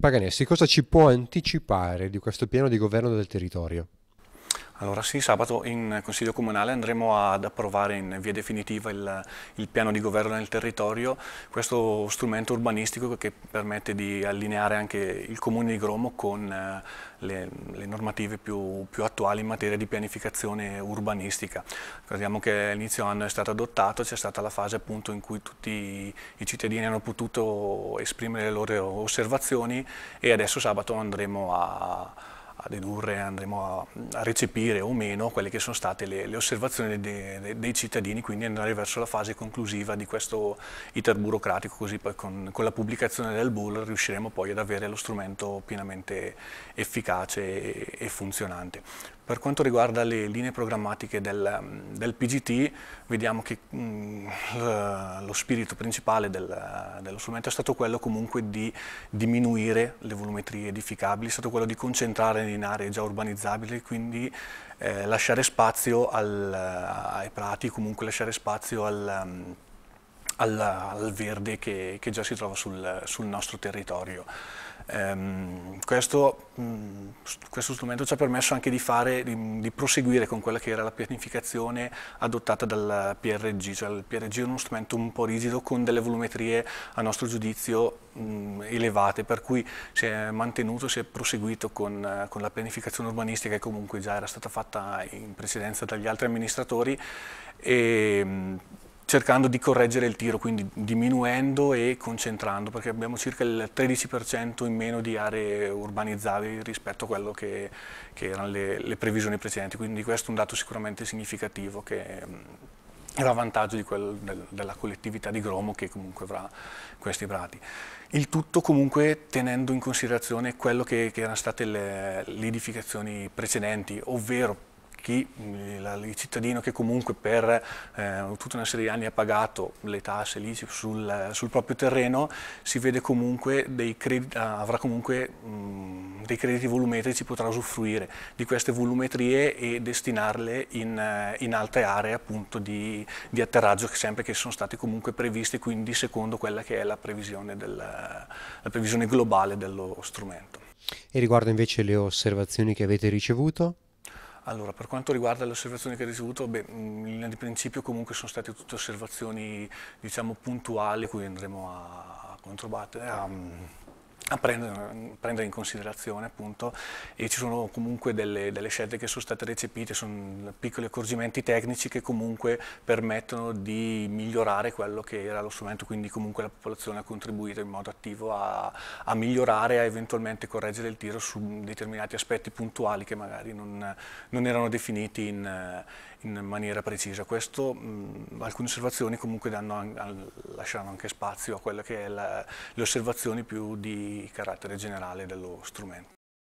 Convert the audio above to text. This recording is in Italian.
Paganessi, cosa ci può anticipare di questo piano di governo del territorio? Allora sì, sabato in Consiglio Comunale andremo ad approvare in via definitiva il, il, piano di governo nel territorio, questo strumento urbanistico che permette di allineare anche il Comune di Gromo con eh, le, le normative più, più, attuali in materia di pianificazione urbanistica. Ricordiamo che all'inizio anno è stato adottato, c'è stata la fase appunto in cui tutti i cittadini hanno potuto esprimere le loro osservazioni e adesso sabato andremo a a dedurre, andremo a, a, recepire o meno quelle che sono state le, le osservazioni de, de, dei cittadini, quindi andare verso la fase conclusiva di questo iter burocratico, così poi con, con la pubblicazione del bull riusciremo poi ad avere lo strumento pienamente efficace e, e funzionante. Per quanto riguarda le linee programmatiche del, mm, del PGT, vediamo che mh, mm, lo spirito principale del, dello strumento è stato quello comunque di diminuire le volumetrie edificabili, è stato quello di concentrare in aree già urbanizzabili, quindi eh, lasciare spazio al, eh, ai prati, comunque lasciare spazio al... Mm, alla, al verde che, che, già si trova sul, sul nostro territorio. Um, questo, um, questo, strumento ci ha permesso anche di, fare, di, di, proseguire con quella che era la pianificazione adottata dal PRG, cioè il PRG è uno strumento un po' rigido con delle volumetrie a nostro giudizio um, elevate, per cui si è mantenuto, si è proseguito con, uh, con, la pianificazione urbanistica che comunque già era stata fatta in precedenza dagli altri amministratori e, ehm, cercando di correggere il tiro, quindi diminuendo e concentrando, perché abbiamo circa il 13% in meno di aree urbanizzabili rispetto a quello che, che erano le, le, previsioni precedenti, quindi questo è un dato sicuramente significativo che mh, era a vantaggio quel, del, della collettività di Gromo che comunque avrà questi prati. Il tutto comunque tenendo in considerazione quello che, che erano state le, le edificazioni precedenti, ovvero chi, mm, il cittadino che comunque per eh, tutta una serie di anni ha pagato le tasse lì sul, sul proprio terreno, si vede comunque dei crediti, ah, avrà comunque mh, mm, dei crediti volumetrici, potrà usufruire di queste volumetrie e destinarle in, eh, in altre aree appunto di, di, atterraggio che sempre che sono state comunque previste, quindi secondo quella che è la previsione, del, la previsione globale dello strumento. E riguardo invece le osservazioni che avete ricevuto? Allora, per quanto riguarda le osservazioni che ha ricevuto, beh, mm, di principio comunque sono state tutte osservazioni diciamo, puntuali, cui andremo a, controbattere, a, ehm, a prendere, prendere, in considerazione appunto e ci sono comunque delle, delle, scelte che sono state recepite, sono piccoli accorgimenti tecnici che comunque permettono di migliorare quello che era lo strumento, quindi comunque la popolazione ha contribuito in modo attivo a, a migliorare, a eventualmente correggere il tiro su determinati aspetti puntuali che magari non, non erano definiti in, in maniera precisa. Questo, mh, alcune osservazioni comunque danno, lasciano anche spazio a quelle che sono le osservazioni più di carattere generale dello strumento.